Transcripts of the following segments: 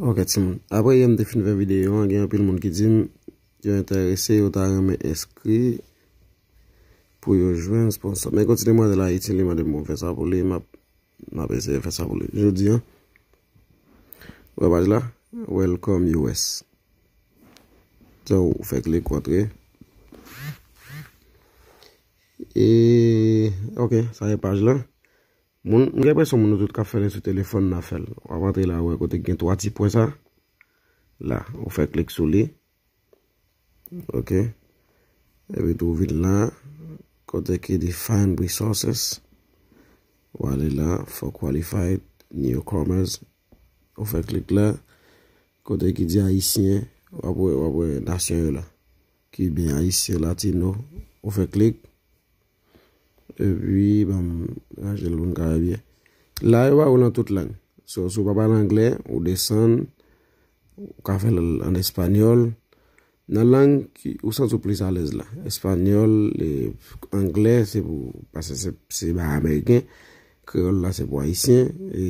Ok ti moun, apre yon te fin fè videyon, yon pi l moun ki di m yon interese yon ta reme eskri pou yon jwen sponsor. Men kontine mwen de la iti li mwen de mwen fè sa pou li, mwen apre se fè sa pou li. Jodi an, wè page la, Welcome US. Tè wou, fèk li kwadre. E, ok, sa yon e page la. Mwen gebe sou moun nou dout ka fele sou telefon na fele. Wawate la wè kote gen to ati pou e sa. La, wafè klik sou li. Ok. Ewi tou vide la. Kote ki define resources. Wale la, for qualified, new commerce. Wafè klik la. Kote ki di a isye. Wapwe, wapwe, dasye yo la. Ki bi a isye lati nou. Wafè klik. Ewi, bam, bwish. La e wa ou nan tout lang Sou pa pa l'anglè, ou desan Ou ka fe l'an espanyol Nan lang Ou san sou plis alez la Espanyol, anglè Se ba Ameriken Ke ol la se po Aisyen E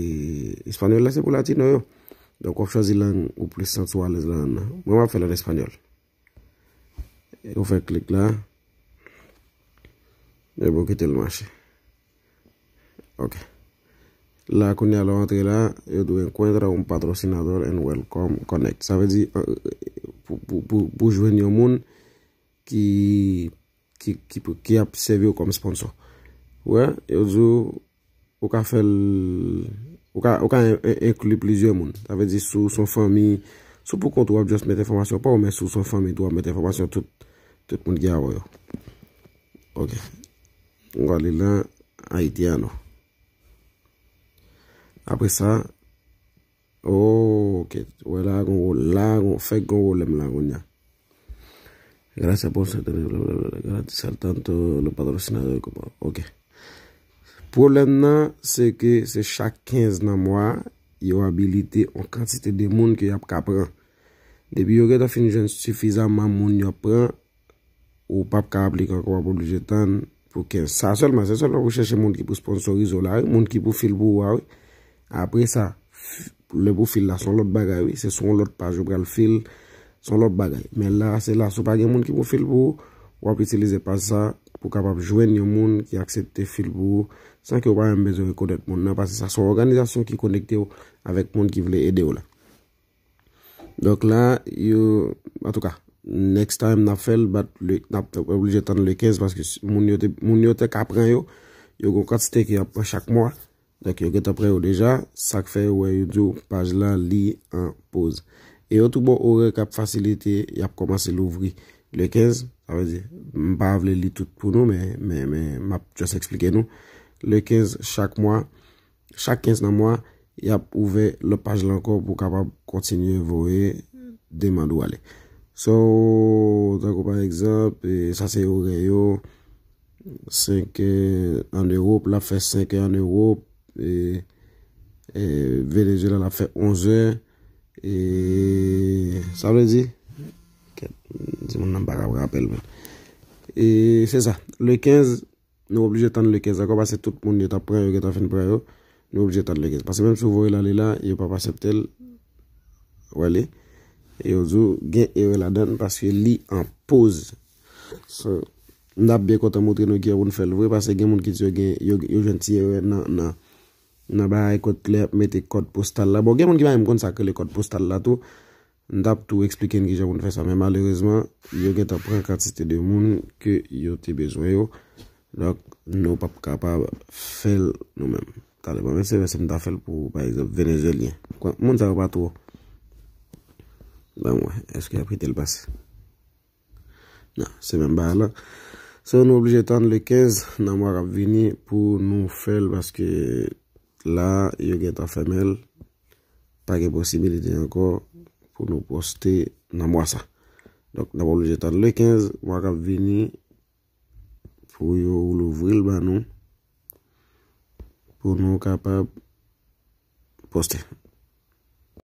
espanyol la se pou latino yo Donk ou chazi lang Ou plis san sou alez la Ou fe l'an espanyol Ou e fe klik la E bo ki tel mwache La konye alo antre la Yo do enkwendra oum patrosinador En welcome connect Sa ve di euh, euh, pou jwen yo moun Ki Ki ap sevi ou kom sponsor Ou e, yo di Ou ka fel Ou ka inkli plizye moun Sa ve di sou son fami Sou pou kont wap just met informasyon Sou son fami wap met informasyon Tout moun gyawo yo Ok Wan li lan a iti an nou apre sa, o, oh, ok, wè la, goun wò la, fèk goun wò lem la, goun ya. Gratis apon, sèl tante, gratis apon, sèl tante, lopad rò sinade, ok. Po lè nan, sè ke, sè chak 15 nan mwa, yo abilite, an katite de moun ki yo ap kapran. Debi yo gè ta finjen sifizaman moun yo apran, ou pa ap ka aplik an kwa pou lujetan, pou 15 sa, selman, selman, ou chèche moun ki pou sponsorize ou la, moun ki pou fil pou waw, apre sa, le pou fil la, son lot bagay, se son lot pa, jou bral fil, son lot bagay. Men la, se la, sou pa gen moun ki pou fil pou, wap itilize pa sa, pou kapap jwen yon moun ki aksepte fil pou, san ki wap ambezo rekodet moun, nan pas se sa, son organizasyon ki konekte ou avèk moun ki vle ede ou la. Donk la, yon, atou ka, next time na fel, bat, nap te wap oblije tan le 15 paske moun yote kapren yon, yon kon katste ki apre chak moun, Dak yon get apre ou deja, sak fe wè yon di ou page la li an pose. E yo tout bon ou re kap fasilite, yap komanse louvri. Le 15, a wè di, mba avle li tout pou nou, mba ap jase eksplike nou. Le 15, chak mwa, chak 15 nan mwa, yap ouve le page la anko pou kap ap kontinye vouye deman dou wale. So, tak ou par eksemp, e, sa se yon re yo, 5 en Europe, la fe 5 en Europe, Ve de zi la la fe 11 Sa wè di Di moun nan barab Rappel moun e, Le 15 Nou wò bli jè tan le 15 Pase tout moun yò ta preyo Nou wò bli jè tan le 15 Pase mèm sou vò yò la li la Yò pa pa septel e Yò zou gen yò la den Pase li an pose Nda biè konta moutre nou ki yò woun fel Vè pase gen moun ki zi wè gen Yò genti yò wè nan nan nan ba ekot le, met ekot postal la. Bon, gen moun ki ba yon mkon sa ke le ekot postal la tou, n tap tou ekspliken ki jan moun fè sa. Men malerizman, yon gen tap pran katiste de moun ke yon te bezwè yo. Lòk, nou pap kapab fèl nou men. Tade moun, mè se vè se mta fèl pou, par exemple, venezelien. Moun se vè pa tou. Ben mwen, eske apri tel pasi. Nan, se men ba ala. Se moun oubli jè tan le 15, nan moun rap vini pou nou fèl baske... La, yo gen tan femel, pa gen posibilite anko pou nou poste nan mwasa. Donk, nabou lo gen tan le 15, wakab vini pou yo louvri l banou pou nou kapab poste.